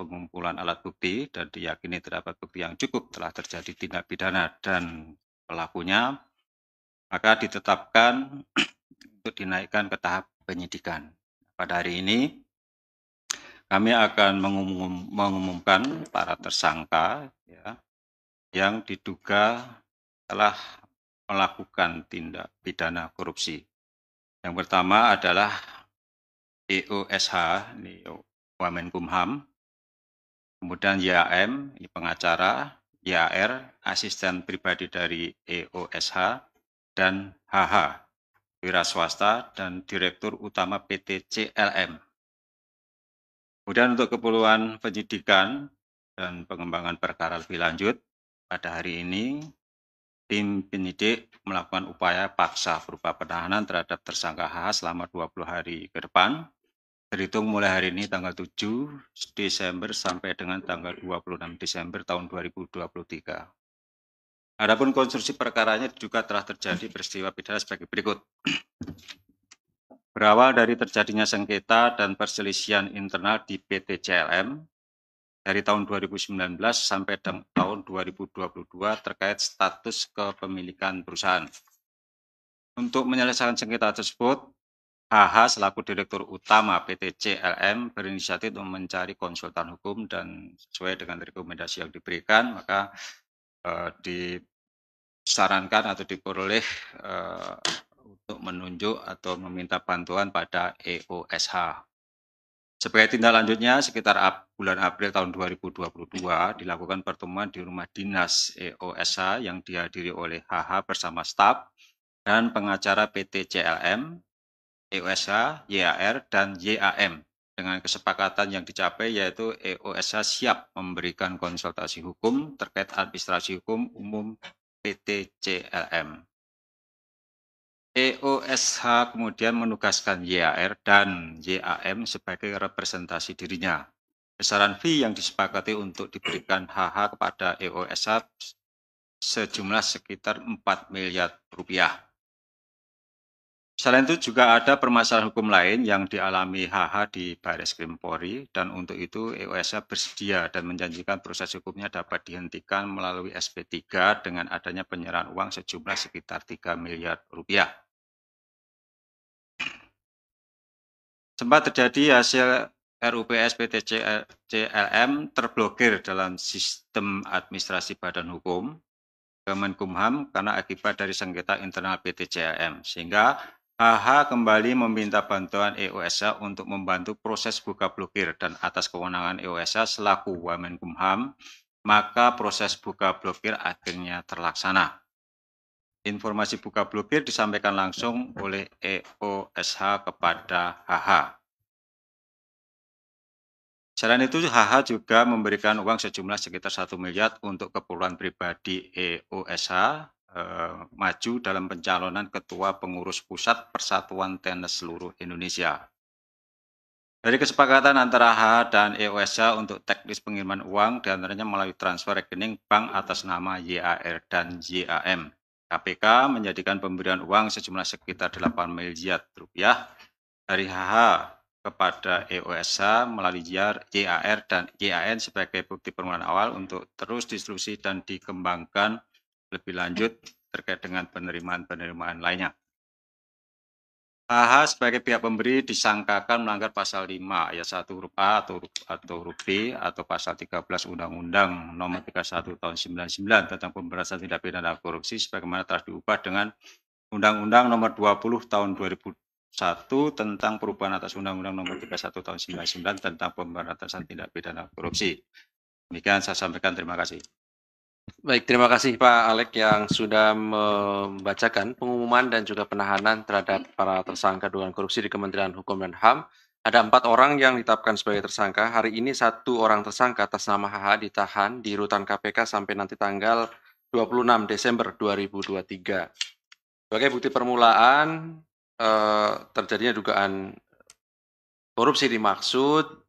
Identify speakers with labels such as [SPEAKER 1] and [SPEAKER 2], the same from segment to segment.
[SPEAKER 1] pengumpulan alat bukti dan diyakini terdapat bukti yang cukup telah terjadi tindak pidana dan pelakunya, maka ditetapkan untuk dinaikkan ke tahap penyidikan. Pada hari ini, kami akan mengumum, mengumumkan para tersangka ya, yang diduga telah melakukan tindak pidana korupsi. Yang pertama adalah EOSH, ini e Wamenkumham, Kemudian YAM, pengacara, YAR, asisten pribadi dari EOSH, dan HH, wira swasta dan direktur utama PT CLM. Kemudian untuk keperluan penyidikan dan pengembangan perkara lebih lanjut, pada hari ini tim penyidik melakukan upaya paksa berupa penahanan terhadap tersangka HH selama 20 hari ke depan Terhitung mulai hari ini tanggal 7 Desember sampai dengan tanggal 26 Desember tahun 2023. Adapun konstruksi perkaranya juga telah terjadi peristiwa pidana sebagai berikut. Berawal dari terjadinya sengketa dan perselisihan internal di PT CLM dari tahun 2019 sampai tahun 2022 terkait status kepemilikan perusahaan. Untuk menyelesaikan sengketa tersebut, AH selaku Direktur Utama PT CLM berinisiatif untuk mencari konsultan hukum dan sesuai dengan rekomendasi yang diberikan maka eh, disarankan atau diperoleh eh, untuk menunjuk atau meminta bantuan pada EOSH. Sebagai tindak lanjutnya, sekitar bulan April tahun 2022 dilakukan pertemuan di rumah dinas EOSH yang dihadiri oleh HH bersama staf dan pengacara PT CLM EOSH, YAR, dan YAM dengan kesepakatan yang dicapai yaitu EOSH siap memberikan konsultasi hukum terkait administrasi hukum umum PT CLM. EOSH kemudian menugaskan YAR dan YAM sebagai representasi dirinya. Besaran fee yang disepakati untuk diberikan HH kepada EOSH sejumlah sekitar 4 miliar rupiah. Selain itu juga ada permasalahan hukum lain yang dialami HH di Baris Krim Polri dan untuk itu EOSA bersedia dan menjanjikan proses hukumnya dapat dihentikan melalui SP3 dengan adanya penyerahan uang sejumlah sekitar 3 miliar rupiah. Sempat terjadi hasil RUPS PTCLM CLM terblokir dalam sistem administrasi badan hukum Kemenkumham karena akibat dari sengketa internal PT CLM sehingga HH kembali meminta bantuan EOSA untuk membantu proses buka blokir dan atas kewenangan EOSA selaku Wamen Kumham, maka proses buka blokir akhirnya terlaksana. Informasi buka blokir disampaikan langsung oleh EOSH kepada HH. Selain itu, HH juga memberikan uang sejumlah sekitar 1 miliar untuk keperluan pribadi EOSH Eh, maju dalam pencalonan Ketua Pengurus Pusat Persatuan Tenis Seluruh Indonesia. Dari kesepakatan antara H dan EOSA untuk teknis pengiriman uang diantaranya melalui transfer rekening bank atas nama YAR dan YAM. KPK menjadikan pemberian uang sejumlah sekitar 8 miliar rupiah dari HH kepada EOSA melalui JAR, YAR, dan YAN sebagai bukti permulaan awal untuk terus distribusi dan dikembangkan lebih lanjut terkait dengan penerimaan-penerimaan lainnya. AH sebagai pihak pemberi disangkakan melanggar pasal 5 ayat 1 huruf A atau huruf, atau huruf B atau pasal 13 Undang-Undang nomor 31 tahun 99 tentang pemberantasan tindak pidana korupsi sebagaimana telah diubah dengan Undang-Undang nomor 20 tahun 2001 tentang perubahan atas Undang-Undang nomor 31 tahun 99 tentang pemberantasan tindak pidana korupsi. Demikian saya sampaikan terima kasih.
[SPEAKER 2] Baik, terima kasih Pak Alek yang sudah membacakan pengumuman dan juga penahanan terhadap para tersangka dugaan korupsi di Kementerian Hukum dan HAM. Ada empat orang yang ditetapkan sebagai tersangka. Hari ini satu orang tersangka atas nama HH ditahan di rutan KPK sampai nanti tanggal 26 Desember 2023. Sebagai bukti permulaan eh, terjadinya dugaan korupsi dimaksud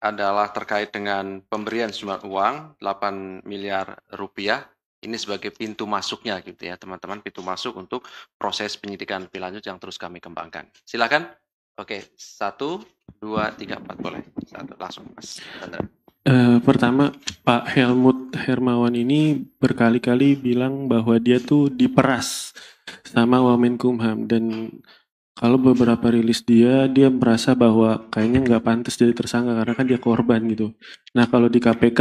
[SPEAKER 2] adalah terkait dengan pemberian sejumlah uang 8 miliar rupiah ini sebagai pintu masuknya gitu ya teman-teman pintu masuk untuk proses penyidikan lebih lanjut yang terus kami kembangkan silakan oke satu dua tiga empat boleh satu langsung mas
[SPEAKER 3] Sandra. Uh, eh, pertama Pak Helmut Hermawan ini berkali-kali bilang bahwa dia tuh diperas sama Wamenkumham dan kalau beberapa rilis dia dia merasa bahwa kayaknya nggak pantas jadi tersangka karena kan dia korban gitu nah kalau di KPK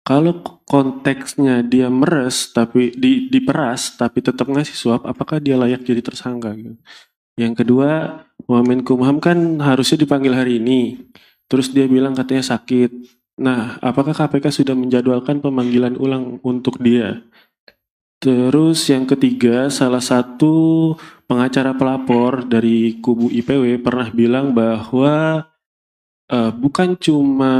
[SPEAKER 3] kalau konteksnya dia meres tapi di diperas tapi tetap ngasih suap apakah dia layak jadi tersangka gitu yang kedua Muhammad Kumham kan harusnya dipanggil hari ini terus dia bilang katanya sakit nah apakah KPK sudah menjadwalkan pemanggilan ulang untuk dia Terus yang ketiga, salah satu pengacara pelapor dari kubu IPW pernah bilang bahwa uh, bukan cuma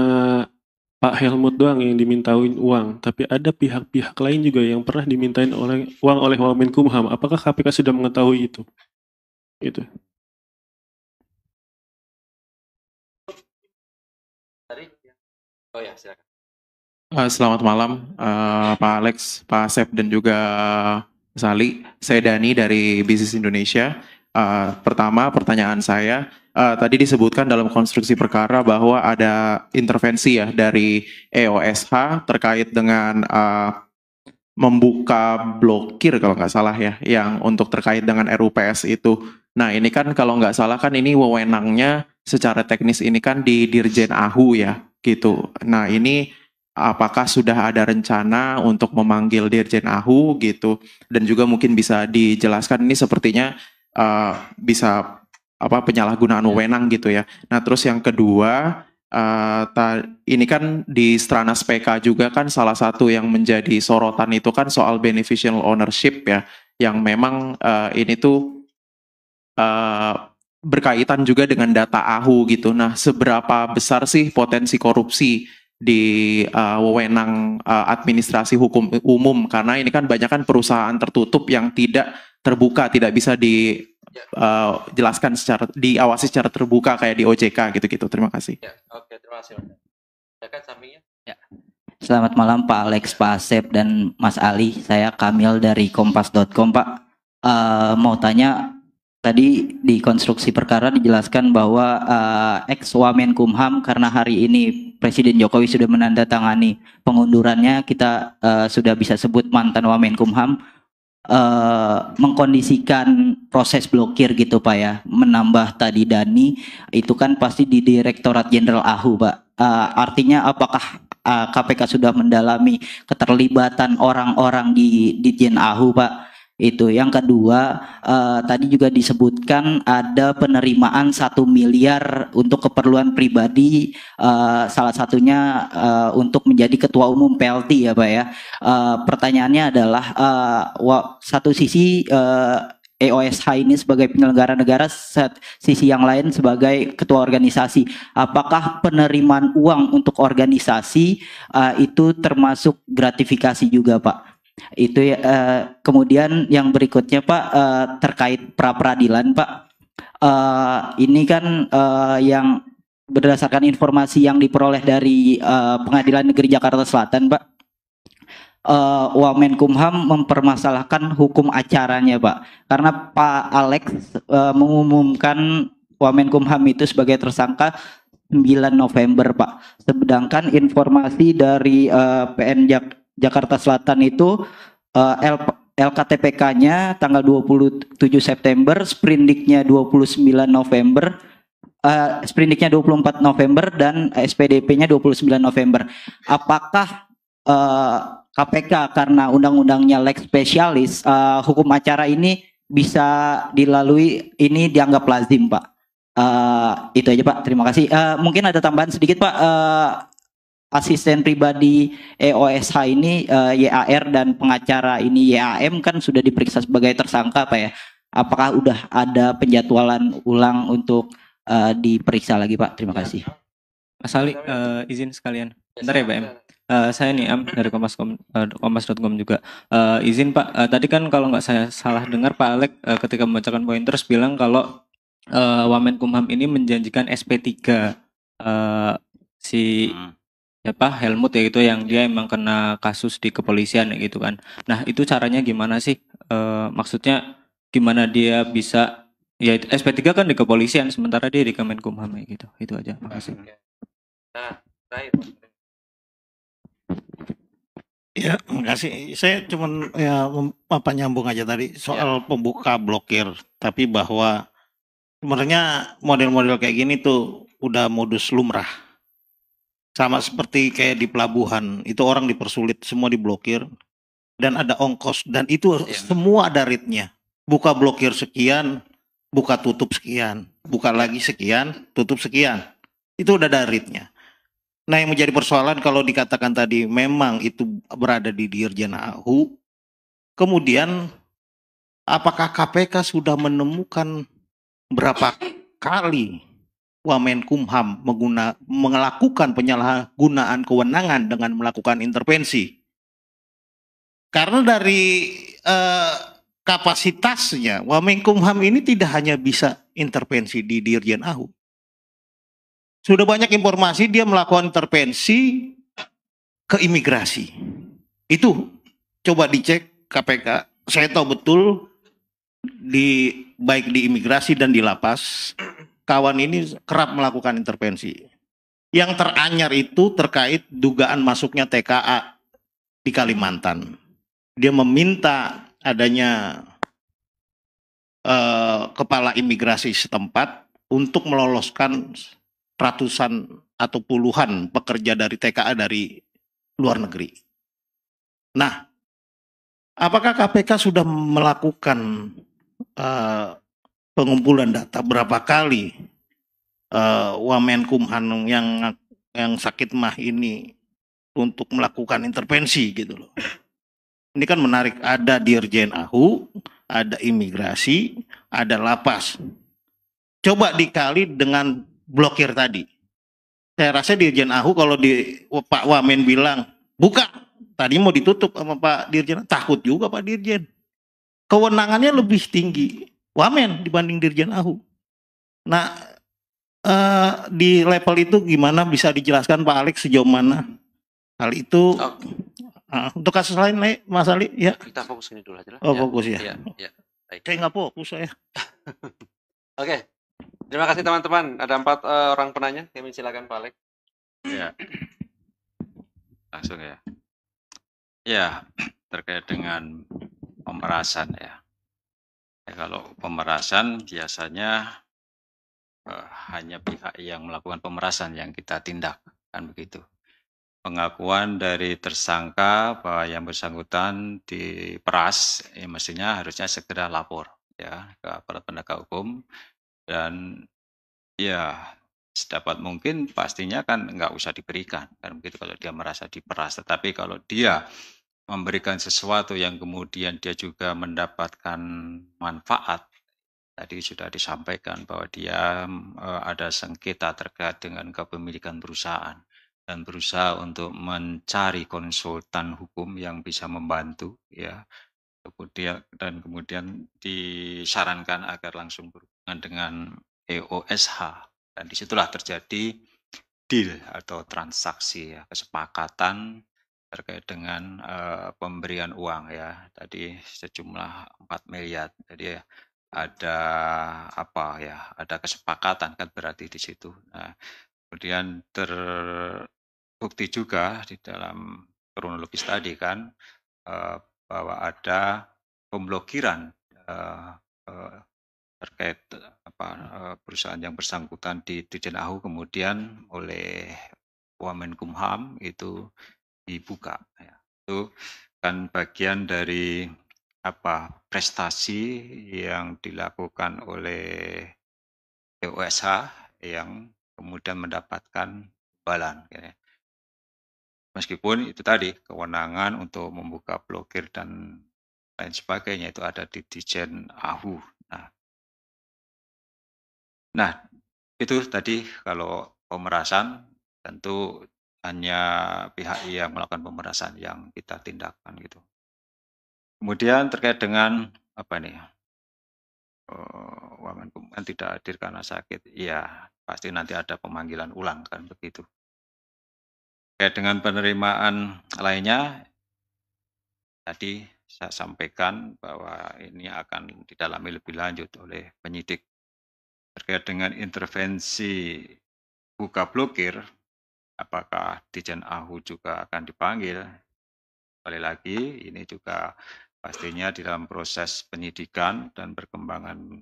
[SPEAKER 3] Pak Helmut doang yang dimintain uang, tapi ada pihak-pihak lain juga yang pernah dimintain oleh uang oleh Kumham. Apakah KPK sudah mengetahui itu? Itu. Oh ya, silakan. Eh, selamat malam uh, Pak Alex, Pak Asep dan juga Sali. Saya Dani dari Bisnis Indonesia. Uh, pertama pertanyaan saya uh, tadi disebutkan dalam konstruksi perkara bahwa ada intervensi ya dari EOSH terkait dengan uh, membuka blokir kalau nggak salah ya yang untuk terkait dengan RUPS itu. Nah ini kan kalau nggak salah kan ini wewenangnya secara teknis ini kan di Dirjen AHU ya gitu. Nah ini apakah sudah ada rencana untuk memanggil Dirjen Ahu gitu dan juga mungkin bisa dijelaskan ini sepertinya uh, bisa apa penyalahgunaan ya. wewenang gitu ya. Nah, terus yang kedua Uh, ini kan di Stranas PK juga kan salah satu yang menjadi sorotan itu kan soal beneficial ownership ya, yang memang uh, ini tuh uh, berkaitan juga dengan data AHU gitu. Nah, seberapa besar sih potensi korupsi di uh, wewenang uh, administrasi hukum umum karena ini kan banyak kan perusahaan tertutup yang tidak terbuka tidak bisa dijelaskan
[SPEAKER 4] ya. eh, uh, secara diawasi secara terbuka kayak di OJK gitu-gitu terima kasih
[SPEAKER 2] ya, oke terima kasih kan sampingnya ya
[SPEAKER 4] selamat malam Pak Alex Pak Asep dan Mas Ali saya Kamil dari Kompas.com Pak uh, mau tanya Tadi di konstruksi perkara dijelaskan bahwa uh, ex Wamenkumham karena hari ini Presiden Jokowi sudah menandatangani pengundurannya, kita uh, sudah bisa sebut mantan Wamenkumham uh, mengkondisikan proses blokir gitu Pak ya, menambah tadi Dani itu kan pasti di Direktorat Jenderal AHU Pak. Uh, artinya apakah uh, KPK sudah mendalami keterlibatan orang-orang di di Jen AHU Pak? Itu yang kedua, uh, tadi juga disebutkan ada penerimaan satu miliar untuk keperluan pribadi, uh, salah satunya uh, untuk menjadi ketua umum PLT ya, Pak ya. Uh, pertanyaannya adalah uh, satu sisi uh, EOSH ini sebagai penyelenggara negara, set, sisi yang lain sebagai ketua organisasi. Apakah penerimaan uang untuk organisasi uh, itu termasuk gratifikasi juga, Pak? Itu ya uh, kemudian yang berikutnya Pak uh, terkait pra peradilan Pak. Uh, ini kan uh, yang berdasarkan informasi yang diperoleh dari uh, Pengadilan Negeri Jakarta Selatan, Pak. Uh, Wamenkumham mempermasalahkan hukum acaranya, Pak, karena Pak Alex uh, mengumumkan Wamenkumham itu sebagai tersangka 9 November, Pak. Sedangkan informasi dari uh, PN Jak Jakarta Selatan itu uh, eh, LKTPK-nya tanggal 27 September, sprindiknya 29 November, uh, sprindiknya 24 November dan SPDP-nya 29 November. Apakah uh, eh, KPK karena undang-undangnya lex spesialis uh, eh, hukum acara ini bisa dilalui ini dianggap lazim, Pak? Uh, itu aja Pak, terima kasih. Uh, mungkin ada tambahan sedikit Pak. Uh, asisten pribadi EOSH ini uh, eh, YAR dan pengacara ini YAM kan sudah diperiksa sebagai tersangka Pak ya. Apakah udah ada penjadwalan ulang untuk uh, diperiksa lagi Pak? Terima ya. kasih.
[SPEAKER 1] Mas Ali, uh, izin sekalian. Bentar ya Pak M.
[SPEAKER 4] Uh, saya nih Am dari kompas.com uh, kompas.com juga. Uh, izin
[SPEAKER 1] Pak, uh, tadi kan kalau nggak saya salah dengar Pak Alek uh, ketika membacakan pointers bilang kalau uh, kumham ini menjanjikan SP3 uh, si hmm apa Helmut ya itu yang dia emang kena kasus di kepolisian ya, gitu kan. Nah itu caranya gimana sih? E, maksudnya gimana dia bisa ya SP3 kan di kepolisian sementara dia di Kemenkumham ya gitu. Itu aja. Makasih.
[SPEAKER 2] Nah, terakhir.
[SPEAKER 5] Ya, makasih. Saya cuma ya apa nyambung aja tadi soal ya. pembuka blokir, tapi bahwa sebenarnya model-model kayak gini tuh udah modus lumrah sama seperti kayak di pelabuhan, itu orang dipersulit, semua diblokir dan ada ongkos dan itu yeah. semua ada ritnya Buka blokir sekian, buka tutup sekian, buka lagi sekian, tutup sekian. Itu udah ada ritnya Nah, yang menjadi persoalan kalau dikatakan tadi memang itu berada di Dirjen AHU, kemudian apakah KPK sudah menemukan berapa kali Wamenkumham mengguna, melakukan penyalahgunaan kewenangan dengan melakukan intervensi. Karena dari eh, kapasitasnya, Wamenkumham ini tidak hanya bisa intervensi di Dirjen AHU. Sudah banyak informasi dia melakukan intervensi ke imigrasi. Itu coba dicek KPK. Saya tahu betul di baik di imigrasi dan di lapas kawan ini kerap melakukan intervensi. Yang teranyar itu terkait dugaan masuknya TKA di Kalimantan. Dia meminta adanya eh, kepala imigrasi setempat untuk meloloskan ratusan atau puluhan pekerja dari TKA dari luar negeri. Nah, apakah KPK sudah melakukan uh, pengumpulan data berapa kali uh, eh, Wamenkumhan yang yang sakit mah ini untuk melakukan intervensi gitu loh. Ini kan menarik ada Dirjen AHU, ada imigrasi, ada lapas. Coba dikali dengan blokir tadi. Saya rasa Dirjen AHU kalau di Pak Wamen bilang buka, tadi mau ditutup sama Pak Dirjen, takut juga Pak Dirjen. Kewenangannya lebih tinggi Wamen dibanding Dirjen AHU. Nah, eh, di level itu gimana bisa dijelaskan Pak Alex sejauh mana hal itu? Okay. Nah, untuk kasus lain, Le, Mas Ali, ya. Kita
[SPEAKER 2] fokus ini dulu aja lah. Oh, ya. fokus
[SPEAKER 5] ya. ya, ya. Baik. Saya nggak fokus saya.
[SPEAKER 2] Oke, okay. terima kasih teman-teman. Ada empat uh, orang penanya. Kami silakan Pak Alex. Ya,
[SPEAKER 1] langsung ya. Ya, terkait dengan pemerasan ya Ya, kalau pemerasan biasanya eh, hanya pihak yang melakukan pemerasan yang kita tindak, kan begitu. Pengakuan dari tersangka bahwa yang bersangkutan diperas, ya mestinya harusnya segera lapor ya ke aparat penegak hukum dan ya sedapat mungkin pastinya kan nggak usah diberikan kan begitu kalau dia merasa diperas tetapi kalau dia memberikan sesuatu yang kemudian dia juga mendapatkan manfaat tadi sudah disampaikan bahwa dia eh, ada sengketa terkait dengan kepemilikan perusahaan dan berusaha untuk mencari konsultan hukum yang bisa membantu ya kemudian dan kemudian disarankan agar langsung berhubungan dengan EOSH dan disitulah terjadi deal atau transaksi ya kesepakatan Terkait dengan, uh, pemberian uang ya, tadi sejumlah 4 miliar Jadi ada apa ya, ada kesepakatan kan berarti di situ. Nah, kemudian terbukti juga di dalam kronologis tadi kan, uh, bahwa ada pemblokiran, uh, uh, terkait, apa, uh, perusahaan yang bersangkutan di Dijenahwu kemudian oleh Wamenkumham itu dibuka ya. Itu kan bagian dari apa prestasi yang dilakukan oleh POSH yang kemudian mendapatkan balan. Ya. Meskipun itu tadi kewenangan untuk membuka blokir dan lain sebagainya itu ada di Dijen AHU. Nah, nah itu tadi kalau pemerasan tentu hanya pihak yang melakukan pemerasan yang kita tindakan gitu. Kemudian terkait dengan apa ini? Oh, Wamenkumham kan tidak hadir karena sakit. Iya, pasti nanti ada pemanggilan ulang kan begitu. Terkait dengan penerimaan lainnya, tadi saya sampaikan bahwa ini akan didalami lebih lanjut oleh penyidik terkait dengan intervensi buka blokir apakah Dijen AHU juga akan dipanggil? Kali lagi, ini juga pastinya di dalam proses penyidikan dan perkembangan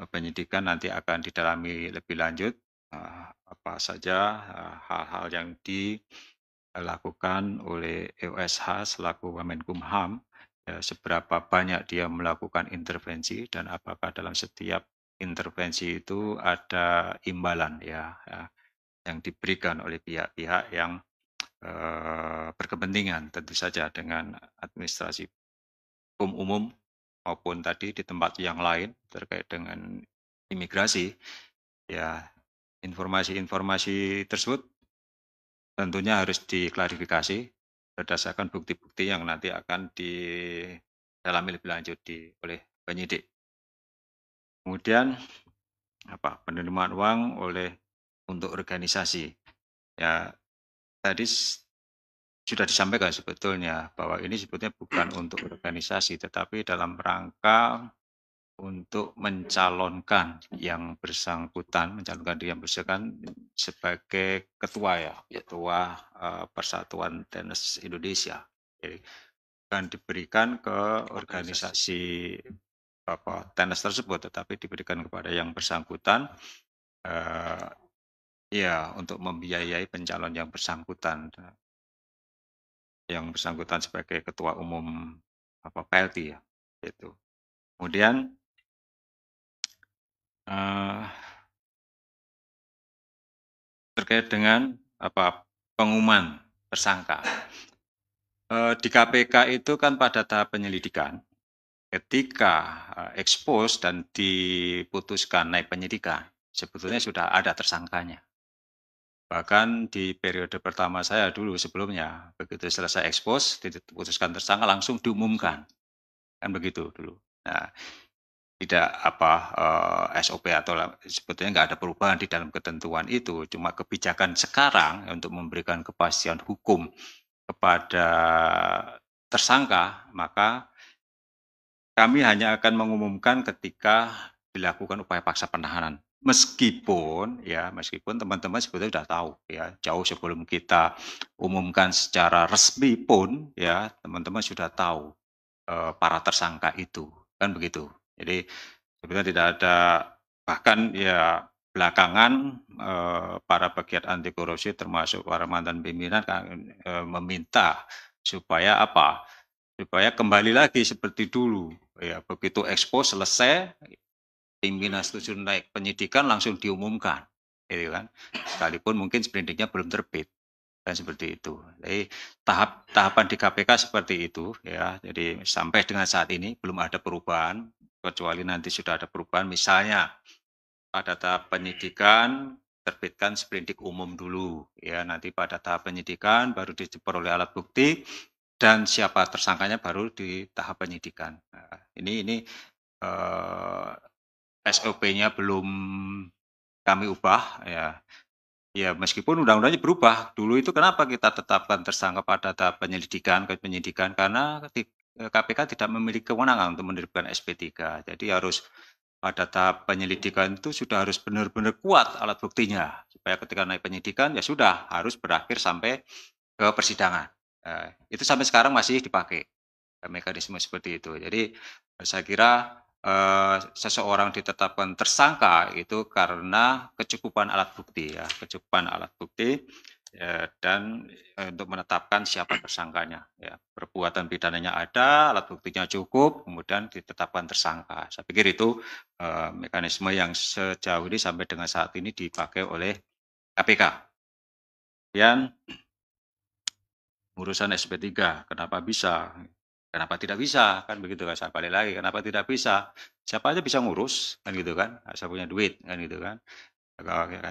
[SPEAKER 1] eh, penyidikan nanti akan didalami lebih lanjut eh, apa saja eh, hal-hal yang dilakukan oleh EOSH selaku Wamenkumham ya, seberapa banyak dia melakukan intervensi dan apakah dalam setiap intervensi itu ada imbalan ya, ya yang diberikan oleh pihak-pihak yang uh, berkepentingan tentu saja dengan administrasi hukum umum maupun tadi di tempat yang lain terkait dengan imigrasi ya informasi-informasi tersebut tentunya harus diklarifikasi berdasarkan bukti-bukti yang nanti akan didalami lebih lanjut di, oleh penyidik. Kemudian apa penerimaan uang oleh untuk organisasi. Ya, tadi sudah disampaikan sebetulnya bahwa ini sebetulnya bukan untuk organisasi, tetapi dalam rangka untuk mencalonkan yang bersangkutan, mencalonkan dia yang bersangkutan sebagai ketua ya, ya. ketua uh, Persatuan Tenis Indonesia. Jadi, bukan diberikan ke organisasi apa tenis tersebut, tetapi diberikan kepada yang bersangkutan uh, Iya, untuk membiayai pencalon yang bersangkutan. yang bersangkutan sebagai ketua umum, apa, PLT ya, itu. Kemudian uh, terkait dengan, apa, pengumuman tersangka. uh, di KPK itu kan pada tahap penyelidikan, ketika, uh, expose dan diputuskan naik penyidikan, sebetulnya sudah ada tersangkanya. Bahkan di periode pertama saya dulu sebelumnya, begitu selesai ekspos, diputuskan tersangka langsung diumumkan. Kan begitu dulu. Nah, tidak apa eh, SOP atau sebetulnya nggak ada perubahan di dalam ketentuan itu, cuma kebijakan sekarang untuk memberikan kepastian hukum kepada tersangka, maka kami hanya akan mengumumkan ketika dilakukan upaya paksa penahanan meskipun ya meskipun teman-teman sebetulnya sudah tahu ya jauh sebelum kita umumkan secara resmi pun ya teman-teman sudah tahu eh, para tersangka itu kan begitu jadi sebetulnya tidak ada bahkan ya belakangan eh, para pegiat anti korupsi termasuk para mantan pimpinan kan, eh, meminta supaya apa supaya kembali lagi seperti dulu ya begitu ekspos selesai pimpinan setuju naik penyidikan langsung diumumkan gitu kan sekalipun mungkin sprintingnya belum terbit dan seperti itu jadi tahap tahapan di KPK seperti itu ya jadi sampai dengan saat ini belum ada perubahan kecuali nanti sudah ada perubahan misalnya pada tahap penyidikan terbitkan sprintik umum dulu ya nanti pada tahap penyidikan baru diperoleh alat bukti dan siapa tersangkanya baru di tahap penyidikan nah, ini ini eh, SOP-nya belum kami ubah ya. Ya, meskipun undang-undangnya berubah, dulu itu kenapa kita tetapkan tersangka pada tahap penyelidikan ke penyidikan karena KPK eh, tidak memiliki kewenangan untuk menerbitkan SP3. Jadi harus pada tahap penyelidikan itu sudah harus benar-benar kuat alat buktinya supaya ketika naik penyidikan ya sudah harus berakhir sampai ke persidangan. Eh, itu sampai sekarang masih dipakai eh, mekanisme seperti itu. Jadi saya kira eh, seseorang ditetapkan tersangka itu karena kecukupan alat bukti ya, kecukupan alat bukti ya, dan eh, untuk menetapkan siapa tersangkanya. Ya, perbuatan pidananya ada, alat buktinya cukup, kemudian ditetapkan tersangka. Saya pikir itu eh, mekanisme yang sejauh ini sampai dengan saat ini dipakai oleh KPK. Kemudian urusan SP3, kenapa bisa? Kenapa tidak bisa? Kan begitu kan saya balik lagi. Kenapa tidak bisa? Siapa aja bisa ngurus kan gitu kan? Saya punya duit kan gitu kan?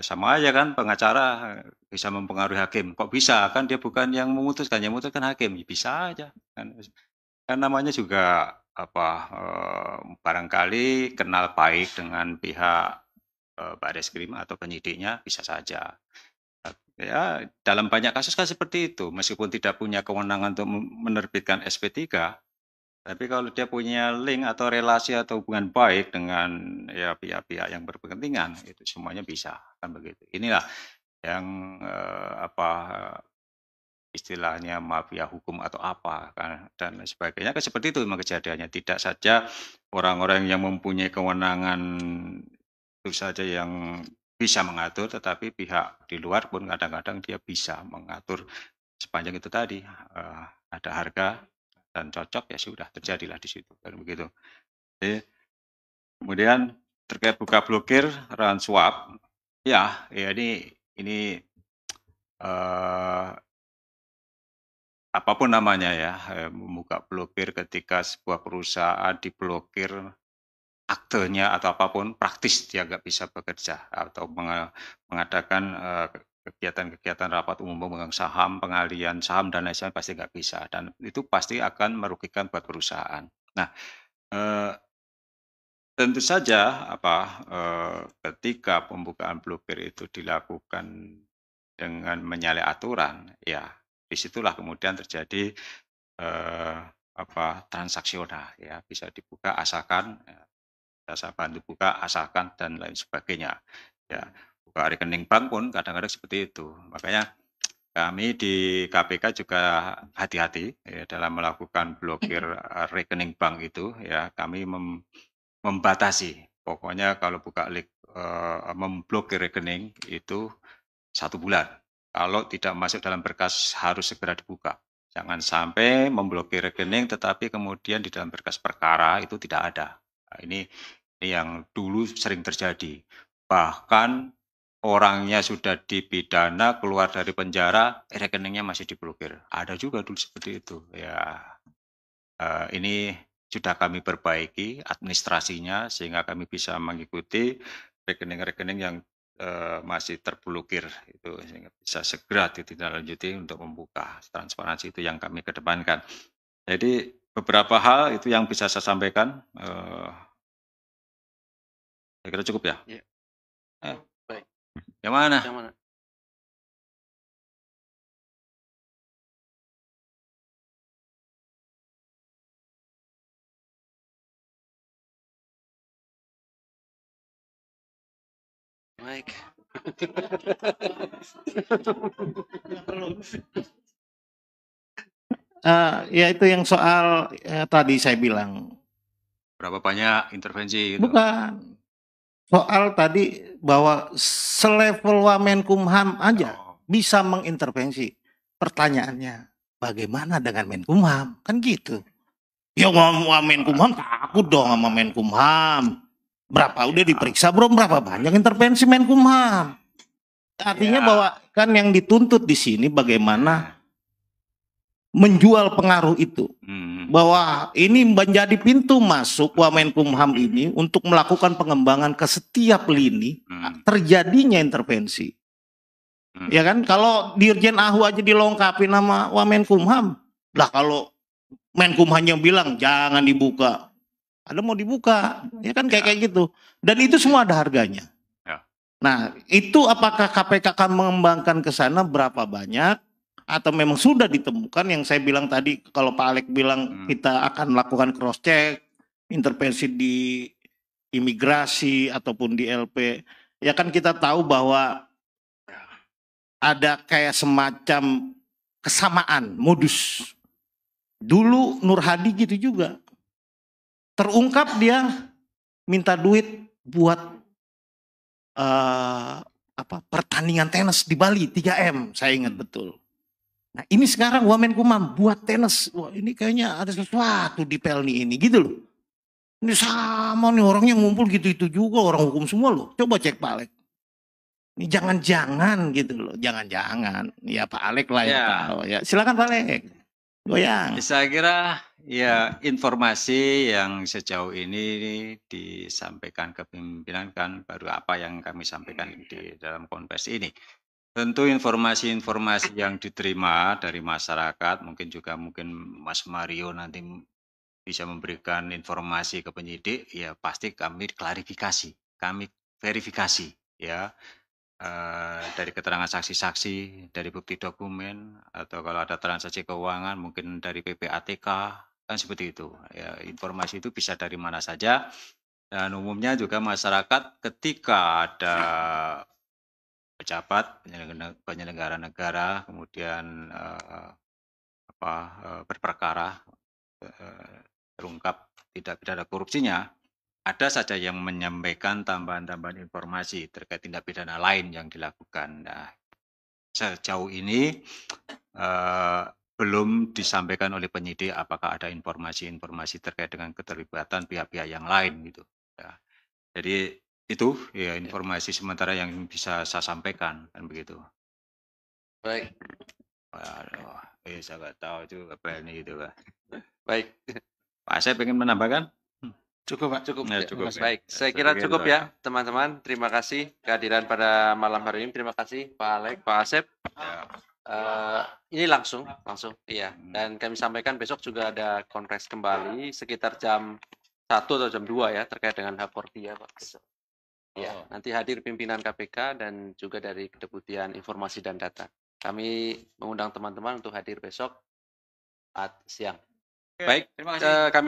[SPEAKER 1] sama aja kan pengacara eh, bisa mempengaruhi hakim kok bisa kan dia bukan yang memutuskan yang memutuskan hakim ya bisa aja kan, kan namanya juga apa eh, barangkali kenal baik dengan pihak eh, baris krim atau penyidiknya bisa saja Ya, dalam banyak kasus kan seperti itu. Meskipun tidak punya kewenangan untuk menerbitkan SP3, tapi kalau dia punya link atau relasi atau hubungan baik dengan ya pihak-pihak yang berkepentingan, itu semuanya bisa kan begitu. Inilah yang eh, apa istilahnya mafia hukum atau apa kan dan sebagainya kan seperti itu memang kejadiannya tidak saja orang-orang yang mempunyai kewenangan itu saja yang bisa mengatur, tetapi pihak di luar pun kadang-kadang dia bisa mengatur sepanjang itu tadi uh, ada harga dan cocok ya sudah terjadilah di situ dan begitu. Jadi, kemudian terkait buka blokir run swap, ya, ya ini ini uh, apapun namanya ya eh, membuka blokir ketika sebuah perusahaan diblokir aktenya atau apapun praktis dia nggak bisa bekerja atau mengadakan eh, kegiatan-kegiatan rapat umum pemegang saham, pengalian saham dan lain sebagainya pasti nggak bisa dan itu pasti akan merugikan buat perusahaan. Nah, eh, tentu saja apa eh, ketika pembukaan blokir itu dilakukan dengan menyalahi aturan, ya disitulah kemudian terjadi eh, apa transaksional ya bisa dibuka asalkan eh, jasa bantu buka, asalkan dan lain sebagainya. Ya, buka rekening bank pun kadang-kadang seperti itu. Makanya kami di KPK juga hati-hati ya, dalam melakukan blokir rekening bank itu. Ya, kami mem membatasi. Pokoknya kalau buka link, uh, eh, memblokir rekening itu satu bulan. Kalau tidak masuk dalam berkas harus segera dibuka. Jangan sampai memblokir rekening tetapi kemudian di dalam berkas perkara itu tidak ada. Nah, ini yang dulu sering terjadi. Bahkan orangnya sudah dipidana, keluar dari penjara, rekeningnya masih diblokir. Ada juga dulu seperti itu. Ya, uh, ini sudah kami perbaiki administrasinya sehingga kami bisa mengikuti rekening-rekening yang uh, masih terblokir itu sehingga bisa segera ditindaklanjuti untuk membuka transparansi itu yang kami kedepankan. Jadi beberapa hal itu yang bisa saya sampaikan. Uh, saya kira cukup ya.
[SPEAKER 2] Iya.
[SPEAKER 4] Baik. Yang mana? Yang
[SPEAKER 1] mana?
[SPEAKER 2] Mike.
[SPEAKER 5] uh, ya itu yang soal ya, tadi saya bilang.
[SPEAKER 1] Berapa banyak intervensi? Gitu.
[SPEAKER 5] Bukan soal tadi bahwa selevel Kumham aja oh. bisa mengintervensi. Pertanyaannya, bagaimana dengan Menkumham? Kan gitu. Ya Wamen Kumham takut dong sama Menkumham. Berapa udah iya. diperiksa bro, berapa banyak intervensi Menkumham? Artinya ya. bahwa kan yang dituntut di sini bagaimana nah menjual pengaruh itu hmm. bahwa ini menjadi pintu masuk wamen kumham ini untuk melakukan pengembangan ke setiap lini hmm. terjadinya intervensi. Hmm. Ya kan kalau Dirjen AHU aja dilengkapi nama kumham Lah kalau Menkumham yang bilang jangan dibuka. Ada mau dibuka, ya kan kayak ya. kayak gitu. Dan itu semua ada harganya. Ya. Nah, itu apakah KPK akan mengembangkan ke sana berapa banyak? atau memang sudah ditemukan yang saya bilang tadi kalau Pak Alek bilang hmm. kita akan melakukan cross check intervensi di imigrasi ataupun di LP ya kan kita tahu bahwa ada kayak semacam kesamaan modus dulu Nur Hadi gitu juga terungkap dia minta duit buat uh, apa pertandingan tenis di Bali 3M saya ingat hmm. betul Nah ini sekarang wamen kumam buat tenis. Wah ini kayaknya ada sesuatu di Pelni ini gitu loh. Ini sama nih orangnya ngumpul gitu-itu juga orang hukum semua loh. Coba cek Pak Alek. Ini jangan-jangan gitu loh. Jangan-jangan. Ya Pak Alek lah ya. ya. Silakan Pak Alek. Goyang.
[SPEAKER 1] Saya kira ya informasi yang sejauh ini disampaikan ke pimpinan kan baru apa yang kami sampaikan di dalam konversi ini. Tentu informasi-informasi yang diterima dari masyarakat, mungkin juga mungkin Mas Mario nanti bisa memberikan informasi ke penyidik, ya pasti kami klarifikasi, kami verifikasi, ya e, dari keterangan saksi-saksi, dari bukti dokumen, atau kalau ada transaksi keuangan, mungkin dari PPATK, kan seperti itu. Ya, informasi itu bisa dari mana saja. Dan umumnya juga masyarakat ketika ada pejabat penyelenggara, negara kemudian uh, apa uh, berperkara uh, terungkap tidak pidana korupsinya ada saja yang menyampaikan tambahan-tambahan informasi terkait tindak pidana lain yang dilakukan. Nah, sejauh ini uh, belum disampaikan oleh penyidik apakah ada informasi-informasi terkait dengan keterlibatan pihak-pihak yang lain gitu. Ya. Jadi itu ya informasi sementara yang bisa saya sampaikan kan begitu. Baik. Waduh, eh, saya nggak tahu itu apa ini gitu pak. Baik. Pak saya ingin menambahkan. Hmm.
[SPEAKER 2] Cukup pak, cukup. Ya, cukup. Ya. Baik, ya, saya, saya kira cukup ya, ya teman-teman. Terima kasih kehadiran pada malam hari ini. Terima kasih Pak Alek, Pak Asep. Ya. Uh, ini langsung, langsung, iya. Hmm. Dan kami sampaikan besok juga ada konfres kembali sekitar jam satu atau jam dua ya terkait dengan hak ya Pak. Ya, nanti hadir pimpinan KPK dan juga dari Kedeputian Informasi dan Data. Kami mengundang teman-teman untuk hadir besok saat siang. Oke, Baik, terima kasih. Uh, kami